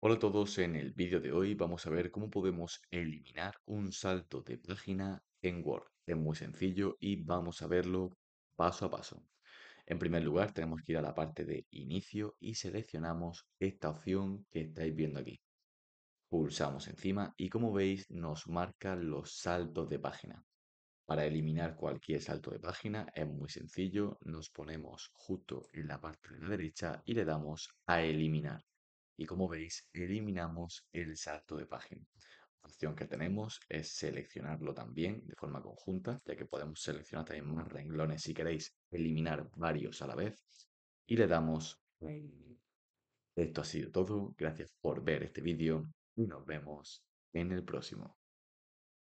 Hola a todos, en el vídeo de hoy vamos a ver cómo podemos eliminar un salto de página en Word. Es muy sencillo y vamos a verlo paso a paso. En primer lugar tenemos que ir a la parte de inicio y seleccionamos esta opción que estáis viendo aquí. Pulsamos encima y como veis nos marca los saltos de página. Para eliminar cualquier salto de página es muy sencillo, nos ponemos justo en la parte de la derecha y le damos a eliminar y como veis eliminamos el salto de página. La opción que tenemos es seleccionarlo también de forma conjunta, ya que podemos seleccionar también más renglones si queréis eliminar varios a la vez. Y le damos... Esto ha sido todo. Gracias por ver este vídeo y nos vemos en el próximo.